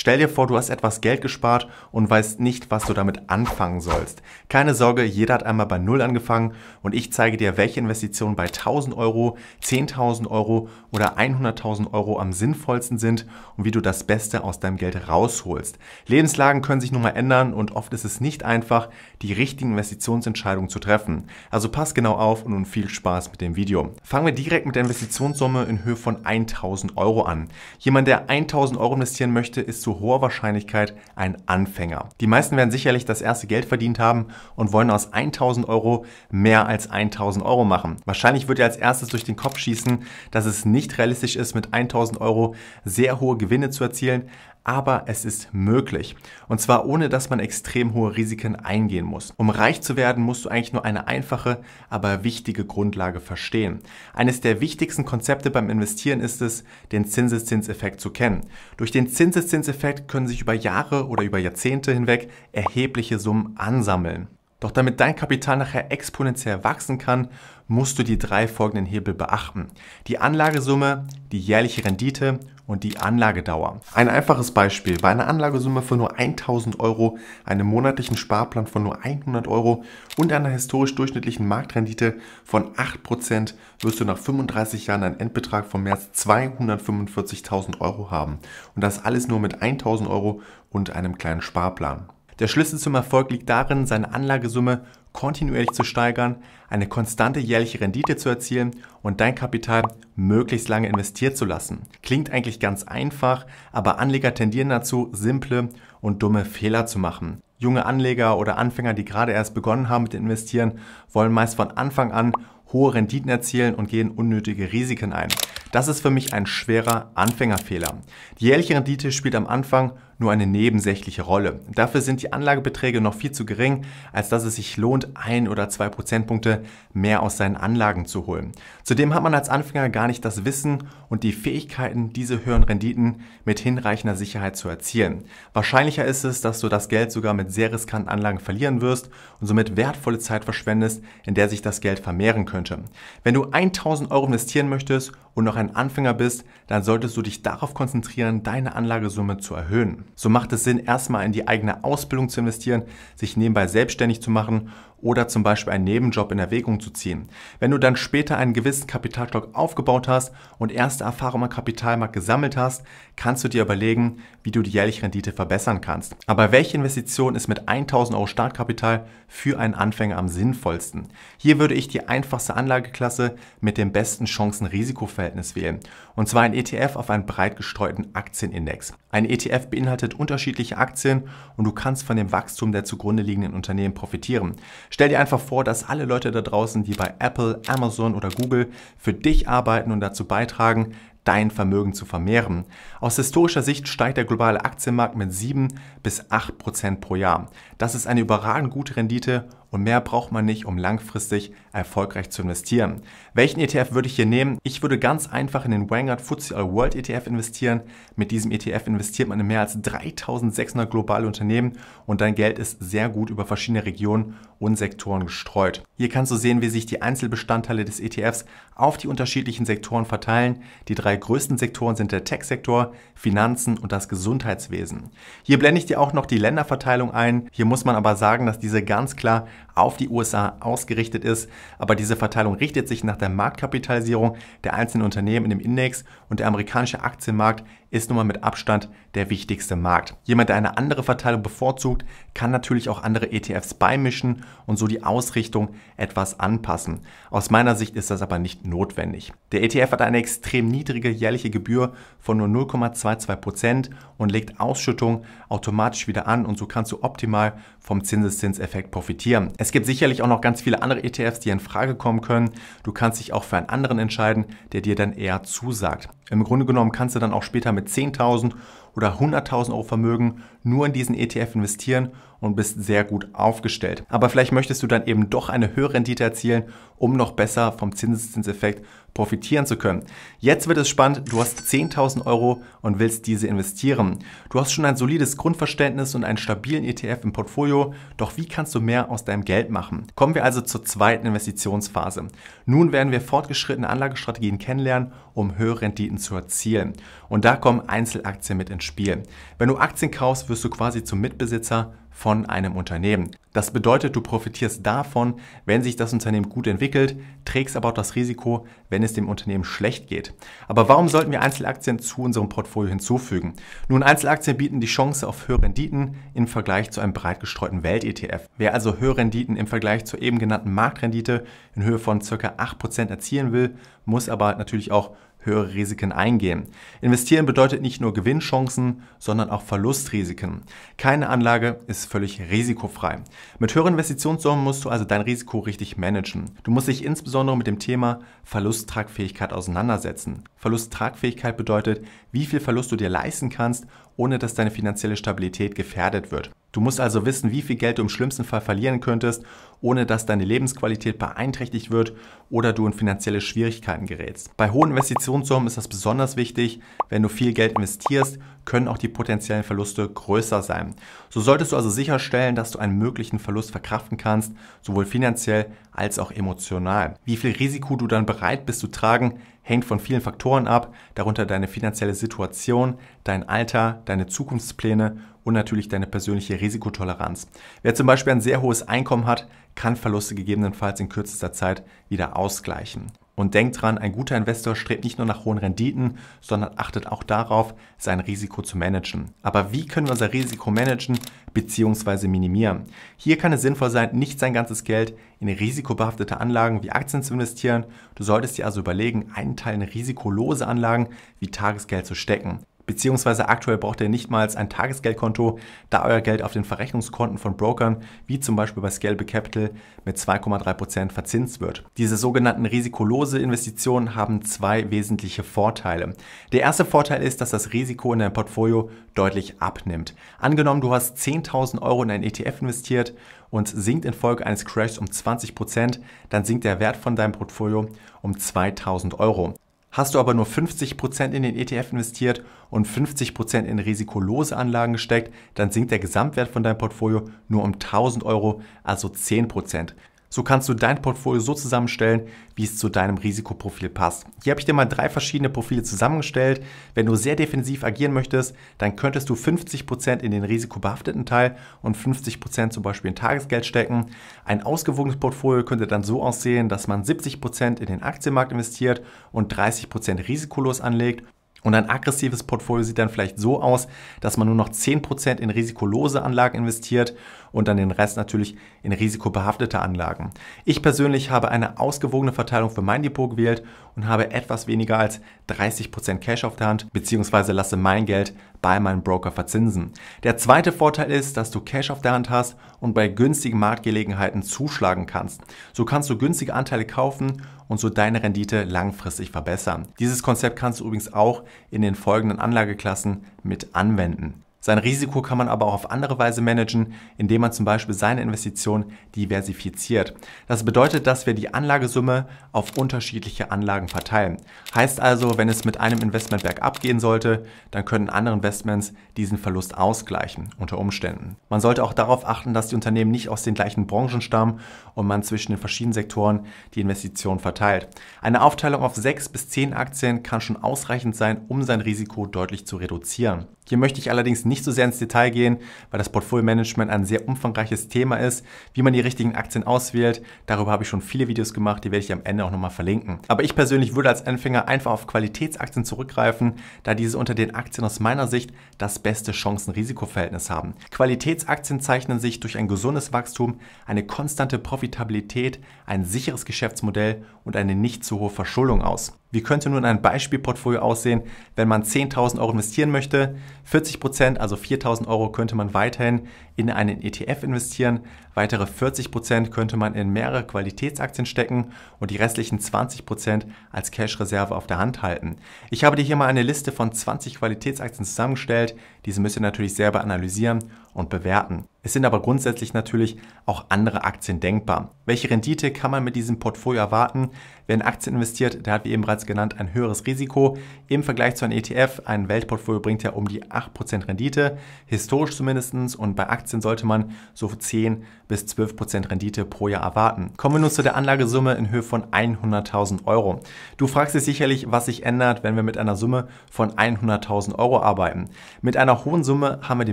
Stell dir vor, du hast etwas Geld gespart und weißt nicht, was du damit anfangen sollst. Keine Sorge, jeder hat einmal bei Null angefangen und ich zeige dir, welche Investitionen bei 1000 Euro, 10.000 Euro oder 100.000 Euro am sinnvollsten sind und wie du das Beste aus deinem Geld rausholst. Lebenslagen können sich nun mal ändern und oft ist es nicht einfach, die richtigen Investitionsentscheidungen zu treffen. Also pass genau auf und nun viel Spaß mit dem Video. Fangen wir direkt mit der Investitionssumme in Höhe von 1000 Euro an. Jemand, der 1000 Euro investieren möchte, ist so zu hoher Wahrscheinlichkeit ein Anfänger. Die meisten werden sicherlich das erste Geld verdient haben und wollen aus 1000 Euro mehr als 1000 Euro machen. Wahrscheinlich wird ihr als erstes durch den Kopf schießen, dass es nicht realistisch ist, mit 1000 Euro sehr hohe Gewinne zu erzielen, aber es ist möglich. Und zwar ohne, dass man extrem hohe Risiken eingehen muss. Um reich zu werden, musst du eigentlich nur eine einfache, aber wichtige Grundlage verstehen. Eines der wichtigsten Konzepte beim Investieren ist es, den Zinseszinseffekt zu kennen. Durch den Zinseszinseffekt können sich über Jahre oder über Jahrzehnte hinweg erhebliche Summen ansammeln. Doch damit dein Kapital nachher exponentiell wachsen kann, musst du die drei folgenden Hebel beachten. Die Anlagesumme, die jährliche Rendite und die Anlagedauer. Ein einfaches Beispiel. Bei einer Anlagesumme von nur 1000 Euro, einem monatlichen Sparplan von nur 100 Euro und einer historisch durchschnittlichen Marktrendite von 8% wirst du nach 35 Jahren einen Endbetrag von mehr als 245.000 Euro haben. Und das alles nur mit 1000 Euro und einem kleinen Sparplan. Der Schlüssel zum Erfolg liegt darin, seine Anlagesumme kontinuierlich zu steigern, eine konstante jährliche Rendite zu erzielen und dein Kapital möglichst lange investiert zu lassen. Klingt eigentlich ganz einfach, aber Anleger tendieren dazu, simple und dumme Fehler zu machen. Junge Anleger oder Anfänger, die gerade erst begonnen haben mit Investieren, wollen meist von Anfang an hohe Renditen erzielen und gehen unnötige Risiken ein. Das ist für mich ein schwerer Anfängerfehler. Die jährliche Rendite spielt am Anfang nur eine nebensächliche Rolle. Dafür sind die Anlagebeträge noch viel zu gering, als dass es sich lohnt, ein oder zwei Prozentpunkte mehr aus seinen Anlagen zu holen. Zudem hat man als Anfänger gar nicht das Wissen und die Fähigkeiten, diese höheren Renditen mit hinreichender Sicherheit zu erzielen. Wahrscheinlicher ist es, dass du das Geld sogar mit sehr riskanten Anlagen verlieren wirst und somit wertvolle Zeit verschwendest, in der sich das Geld vermehren könnte. Wenn du 1000 Euro investieren möchtest und noch ein Anfänger bist, dann solltest du dich darauf konzentrieren, deine Anlagesumme zu erhöhen. So macht es Sinn, erstmal in die eigene Ausbildung zu investieren, sich nebenbei selbstständig zu machen oder zum Beispiel einen Nebenjob in Erwägung zu ziehen. Wenn du dann später einen gewissen Kapitalstock aufgebaut hast und erste Erfahrung am Kapitalmarkt gesammelt hast, kannst du dir überlegen, wie du die jährliche Rendite verbessern kannst. Aber welche Investition ist mit 1000 Euro Startkapital für einen Anfänger am sinnvollsten? Hier würde ich die einfachste Anlageklasse mit dem besten Chancen-Risikoverhältnis wählen. Und zwar ein ETF auf einen breit gestreuten Aktienindex. Ein ETF beinhaltet unterschiedliche Aktien und du kannst von dem Wachstum der zugrunde liegenden Unternehmen profitieren. Stell dir einfach vor, dass alle Leute da draußen, die bei Apple, Amazon oder Google für dich arbeiten und dazu beitragen, dein Vermögen zu vermehren. Aus historischer Sicht steigt der globale Aktienmarkt mit 7 bis 8 Prozent pro Jahr. Das ist eine überragend gute Rendite und mehr braucht man nicht, um langfristig erfolgreich zu investieren. Welchen ETF würde ich hier nehmen? Ich würde ganz einfach in den Vanguard FTSE All World ETF investieren. Mit diesem ETF investiert man in mehr als 3600 globale Unternehmen und dein Geld ist sehr gut über verschiedene Regionen und Sektoren gestreut. Hier kannst du sehen, wie sich die Einzelbestandteile des ETFs auf die unterschiedlichen Sektoren verteilen. Die drei größten Sektoren sind der Tech-Sektor, Finanzen und das Gesundheitswesen. Hier blende ich dir auch noch die Länderverteilung ein. Hier muss man aber sagen, dass diese ganz klar auf die USA ausgerichtet ist aber diese Verteilung richtet sich nach der Marktkapitalisierung der einzelnen Unternehmen in dem Index und der amerikanische Aktienmarkt ist nun mal mit Abstand der wichtigste Markt. Jemand, der eine andere Verteilung bevorzugt, kann natürlich auch andere ETFs beimischen und so die Ausrichtung etwas anpassen. Aus meiner Sicht ist das aber nicht notwendig. Der ETF hat eine extrem niedrige jährliche Gebühr von nur 0,22% Prozent und legt Ausschüttung automatisch wieder an und so kannst du optimal vom Zinseszinseffekt profitieren. Es gibt sicherlich auch noch ganz viele andere ETFs, die in Frage kommen können. Du kannst dich auch für einen anderen entscheiden, der dir dann eher zusagt. Im Grunde genommen kannst du dann auch später mit 10.000 oder 100.000 Euro Vermögen nur in diesen ETF investieren und bist sehr gut aufgestellt. Aber vielleicht möchtest du dann eben doch eine höhere Rendite erzielen, um noch besser vom Zinseszinseffekt profitieren zu können. Jetzt wird es spannend, du hast 10.000 Euro und willst diese investieren. Du hast schon ein solides Grundverständnis und einen stabilen ETF im Portfolio, doch wie kannst du mehr aus deinem Geld machen? Kommen wir also zur zweiten Investitionsphase. Nun werden wir fortgeschrittene Anlagestrategien kennenlernen, um höhere Renditen zu erzielen. Und da kommen Einzelaktien mit ins Spiel. Wenn du Aktien kaufst, wirst du quasi zum Mitbesitzer von einem Unternehmen. Das bedeutet, du profitierst davon, wenn sich das Unternehmen gut entwickelt, trägst aber auch das Risiko, wenn es dem Unternehmen schlecht geht. Aber warum sollten wir Einzelaktien zu unserem Portfolio hinzufügen? Nun, Einzelaktien bieten die Chance auf höhere Renditen im Vergleich zu einem breit gestreuten Welt-ETF. Wer also höhere Renditen im Vergleich zur eben genannten Marktrendite in Höhe von ca. 8% erzielen will, muss aber natürlich auch höhere Risiken eingehen. Investieren bedeutet nicht nur Gewinnchancen, sondern auch Verlustrisiken. Keine Anlage ist völlig risikofrei. Mit höheren Investitionssummen musst du also dein Risiko richtig managen. Du musst dich insbesondere mit dem Thema Verlusttragfähigkeit auseinandersetzen. Verlusttragfähigkeit bedeutet, wie viel Verlust du dir leisten kannst, ohne dass deine finanzielle Stabilität gefährdet wird. Du musst also wissen, wie viel Geld du im schlimmsten Fall verlieren könntest, ohne dass deine Lebensqualität beeinträchtigt wird oder du in finanzielle Schwierigkeiten gerätst. Bei hohen Investitionssummen ist das besonders wichtig. Wenn du viel Geld investierst, können auch die potenziellen Verluste größer sein. So solltest du also sicherstellen, dass du einen möglichen Verlust verkraften kannst, sowohl finanziell als auch emotional. Wie viel Risiko du dann bereit bist zu tragen, hängt von vielen Faktoren ab, darunter deine finanzielle Situation, dein Alter, deine Zukunftspläne und natürlich deine persönliche Risikotoleranz. Wer zum Beispiel ein sehr hohes Einkommen hat, kann Verluste gegebenenfalls in kürzester Zeit wieder ausgleichen. Und denkt dran, ein guter Investor strebt nicht nur nach hohen Renditen, sondern achtet auch darauf, sein Risiko zu managen. Aber wie können wir unser Risiko managen bzw. minimieren? Hier kann es sinnvoll sein, nicht sein ganzes Geld in risikobehaftete Anlagen wie Aktien zu investieren. Du solltest dir also überlegen, einen Teil in risikolose Anlagen wie Tagesgeld zu stecken beziehungsweise aktuell braucht ihr nicht mal ein Tagesgeldkonto, da euer Geld auf den Verrechnungskonten von Brokern, wie zum Beispiel bei Scalable Capital, mit 2,3% verzinst wird. Diese sogenannten risikolose Investitionen haben zwei wesentliche Vorteile. Der erste Vorteil ist, dass das Risiko in deinem Portfolio deutlich abnimmt. Angenommen, du hast 10.000 Euro in ein ETF investiert und sinkt infolge eines Crashs um 20%, dann sinkt der Wert von deinem Portfolio um 2000 Euro. Hast du aber nur 50% in den ETF investiert und 50% in risikolose Anlagen gesteckt, dann sinkt der Gesamtwert von deinem Portfolio nur um 1000 Euro, also 10%. So kannst du dein Portfolio so zusammenstellen, wie es zu deinem Risikoprofil passt. Hier habe ich dir mal drei verschiedene Profile zusammengestellt. Wenn du sehr defensiv agieren möchtest, dann könntest du 50% in den risikobehafteten Teil und 50% zum Beispiel in Tagesgeld stecken. Ein ausgewogenes Portfolio könnte dann so aussehen, dass man 70% in den Aktienmarkt investiert und 30% risikolos anlegt und ein aggressives Portfolio sieht dann vielleicht so aus, dass man nur noch 10% in risikolose Anlagen investiert und dann den Rest natürlich in risikobehaftete Anlagen. Ich persönlich habe eine ausgewogene Verteilung für mein Depot gewählt und habe etwas weniger als 30% Cash auf der Hand, beziehungsweise lasse mein Geld bei meinem Broker verzinsen. Der zweite Vorteil ist, dass du Cash auf der Hand hast und bei günstigen Marktgelegenheiten zuschlagen kannst. So kannst du günstige Anteile kaufen und so deine Rendite langfristig verbessern. Dieses Konzept kannst du übrigens auch in den folgenden Anlageklassen mit anwenden. Sein Risiko kann man aber auch auf andere Weise managen, indem man zum Beispiel seine Investition diversifiziert. Das bedeutet, dass wir die Anlagesumme auf unterschiedliche Anlagen verteilen. Heißt also, wenn es mit einem Investment bergab gehen sollte, dann können andere Investments diesen Verlust ausgleichen unter Umständen. Man sollte auch darauf achten, dass die Unternehmen nicht aus den gleichen Branchen stammen und man zwischen den verschiedenen Sektoren die Investition verteilt. Eine Aufteilung auf sechs bis zehn Aktien kann schon ausreichend sein, um sein Risiko deutlich zu reduzieren. Hier möchte ich allerdings nicht so sehr ins Detail gehen, weil das Portfolio-Management ein sehr umfangreiches Thema ist. Wie man die richtigen Aktien auswählt, darüber habe ich schon viele Videos gemacht, die werde ich am Ende auch nochmal verlinken. Aber ich persönlich würde als Anfänger einfach auf Qualitätsaktien zurückgreifen, da diese unter den Aktien aus meiner Sicht das beste Chancen-Risiko-Verhältnis haben. Qualitätsaktien zeichnen sich durch ein gesundes Wachstum, eine konstante Profitabilität, ein sicheres Geschäftsmodell und eine nicht zu hohe Verschuldung aus. Wie könnte nun ein Beispielportfolio aussehen, wenn man 10.000 Euro investieren möchte? 40 also 4.000 Euro, könnte man weiterhin in einen ETF investieren. Weitere 40% könnte man in mehrere Qualitätsaktien stecken und die restlichen 20% als Cash-Reserve auf der Hand halten. Ich habe dir hier mal eine Liste von 20 Qualitätsaktien zusammengestellt. Diese müsst ihr natürlich selber analysieren und bewerten. Es sind aber grundsätzlich natürlich auch andere Aktien denkbar. Welche Rendite kann man mit diesem Portfolio erwarten? Wer in Aktien investiert, der hat wie eben bereits genannt ein höheres Risiko. Im Vergleich zu einem ETF, ein Weltportfolio bringt ja um die 8% Rendite, historisch zumindest. Und bei Aktien sollte man so 10 bis 12% Rendite pro Jahr erwarten. Kommen wir nun zu der Anlagesumme in Höhe von 100.000 Euro. Du fragst dich sicherlich, was sich ändert, wenn wir mit einer Summe von 100.000 Euro arbeiten. Mit einer hohen Summe haben wir die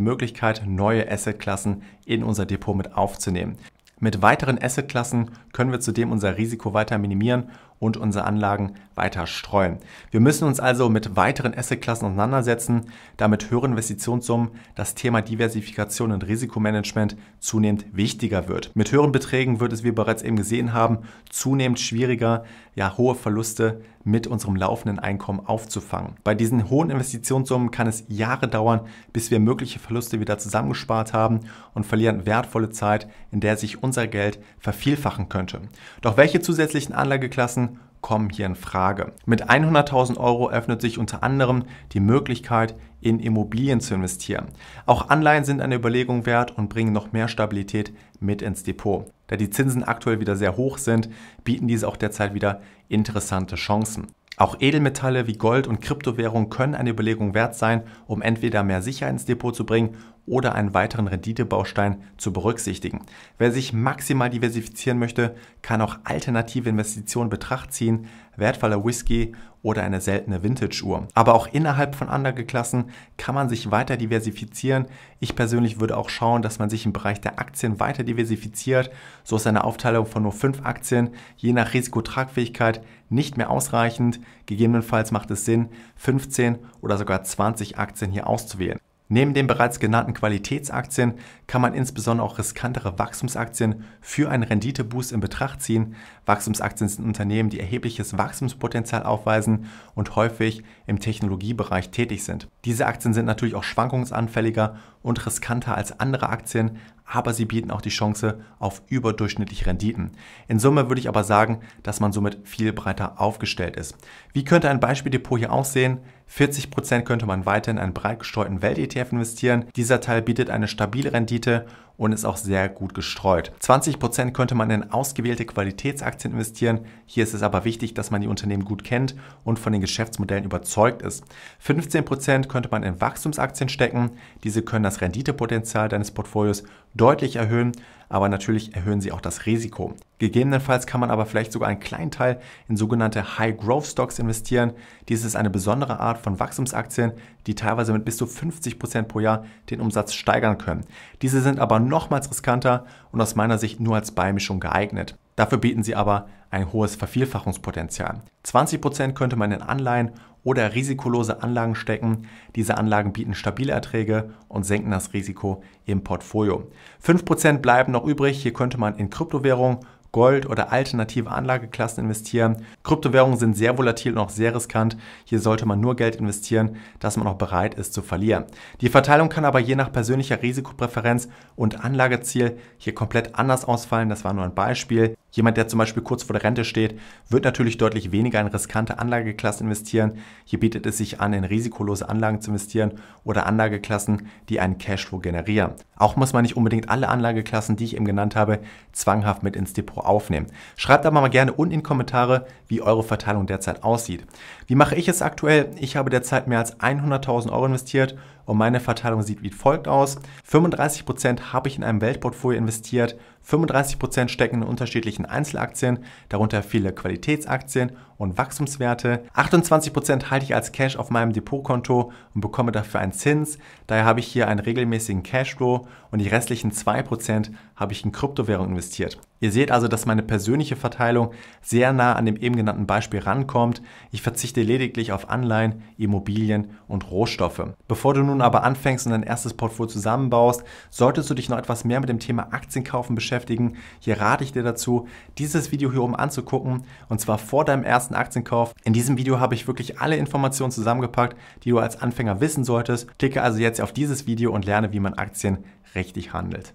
Möglichkeit, neue Assetklassen in unser Depot mit aufzunehmen. Mit weiteren Assetklassen können wir zudem unser Risiko weiter minimieren und unsere Anlagen weiter streuen. Wir müssen uns also mit weiteren Assetklassen auseinandersetzen, damit höhere Investitionssummen das Thema Diversifikation und Risikomanagement zunehmend wichtiger wird. Mit höheren Beträgen wird es, wie wir bereits eben gesehen haben, zunehmend schwieriger, ja hohe Verluste mit unserem laufenden Einkommen aufzufangen. Bei diesen hohen Investitionssummen kann es Jahre dauern, bis wir mögliche Verluste wieder zusammengespart haben und verlieren wertvolle Zeit, in der sich unser Geld vervielfachen könnte. Doch welche zusätzlichen Anlageklassen kommen hier in Frage. Mit 100.000 Euro öffnet sich unter anderem die Möglichkeit, in Immobilien zu investieren. Auch Anleihen sind eine Überlegung wert und bringen noch mehr Stabilität mit ins Depot. Da die Zinsen aktuell wieder sehr hoch sind, bieten diese auch derzeit wieder interessante Chancen. Auch Edelmetalle wie Gold und Kryptowährungen können eine Überlegung wert sein, um entweder mehr Sicherheit ins Depot zu bringen oder einen weiteren Renditebaustein zu berücksichtigen. Wer sich maximal diversifizieren möchte, kann auch alternative Investitionen Betracht ziehen, wertvoller Whisky oder eine seltene Vintage-Uhr. Aber auch innerhalb von Anlageklassen kann man sich weiter diversifizieren. Ich persönlich würde auch schauen, dass man sich im Bereich der Aktien weiter diversifiziert. So ist eine Aufteilung von nur fünf Aktien je nach Risikotragfähigkeit nicht mehr ausreichend. Gegebenenfalls macht es Sinn, 15 oder sogar 20 Aktien hier auszuwählen. Neben den bereits genannten Qualitätsaktien kann man insbesondere auch riskantere Wachstumsaktien für einen Renditeboost in Betracht ziehen. Wachstumsaktien sind Unternehmen, die erhebliches Wachstumspotenzial aufweisen und häufig im Technologiebereich tätig sind. Diese Aktien sind natürlich auch schwankungsanfälliger und riskanter als andere Aktien, aber sie bieten auch die Chance auf überdurchschnittliche Renditen. In Summe würde ich aber sagen, dass man somit viel breiter aufgestellt ist. Wie könnte ein Beispieldepot hier aussehen? 40% könnte man weiter in einen breit gestreuten Welt-ETF investieren. Dieser Teil bietet eine stabile Rendite und ist auch sehr gut gestreut. 20% könnte man in ausgewählte Qualitätsaktien investieren. Hier ist es aber wichtig, dass man die Unternehmen gut kennt und von den Geschäftsmodellen überzeugt ist. 15% könnte man in Wachstumsaktien stecken. Diese können das Renditepotenzial deines Portfolios deutlich erhöhen aber natürlich erhöhen sie auch das Risiko. Gegebenenfalls kann man aber vielleicht sogar einen kleinen Teil in sogenannte High Growth Stocks investieren. Dies ist eine besondere Art von Wachstumsaktien, die teilweise mit bis zu 50% Prozent pro Jahr den Umsatz steigern können. Diese sind aber nochmals riskanter und aus meiner Sicht nur als Beimischung geeignet. Dafür bieten sie aber ein hohes Vervielfachungspotenzial. 20% könnte man in Anleihen oder risikolose Anlagen stecken. Diese Anlagen bieten stabile Erträge und senken das Risiko im Portfolio. 5% bleiben noch übrig. Hier könnte man in Kryptowährungen, Gold oder alternative Anlageklassen investieren. Kryptowährungen sind sehr volatil und auch sehr riskant. Hier sollte man nur Geld investieren, das man auch bereit ist zu verlieren. Die Verteilung kann aber je nach persönlicher Risikopräferenz und Anlageziel hier komplett anders ausfallen. Das war nur ein Beispiel. Jemand, der zum Beispiel kurz vor der Rente steht, wird natürlich deutlich weniger in riskante Anlageklassen investieren. Hier bietet es sich an, in risikolose Anlagen zu investieren oder Anlageklassen, die einen Cashflow generieren. Auch muss man nicht unbedingt alle Anlageklassen, die ich eben genannt habe, zwanghaft mit ins Depot aufnehmen. Schreibt aber mal gerne unten in die Kommentare, wie eure Verteilung derzeit aussieht. Wie mache ich es aktuell? Ich habe derzeit mehr als 100.000 Euro investiert und meine Verteilung sieht wie folgt aus. 35% Prozent habe ich in einem Weltportfolio investiert, 35% stecken in unterschiedlichen Einzelaktien, darunter viele Qualitätsaktien und Wachstumswerte. 28% halte ich als Cash auf meinem Depotkonto und bekomme dafür einen Zins. Daher habe ich hier einen regelmäßigen Cashflow und die restlichen 2% habe ich in Kryptowährungen investiert. Ihr seht also, dass meine persönliche Verteilung sehr nah an dem eben genannten Beispiel rankommt. Ich verzichte lediglich auf Anleihen, Immobilien und Rohstoffe. Bevor du nun aber anfängst und dein erstes Portfolio zusammenbaust, solltest du dich noch etwas mehr mit dem Thema Aktienkaufen beschäftigen. Hier rate ich dir dazu, dieses Video hier oben anzugucken und zwar vor deinem ersten ersten Aktienkauf. In diesem Video habe ich wirklich alle Informationen zusammengepackt, die du als Anfänger wissen solltest. Klicke also jetzt auf dieses Video und lerne, wie man Aktien richtig handelt.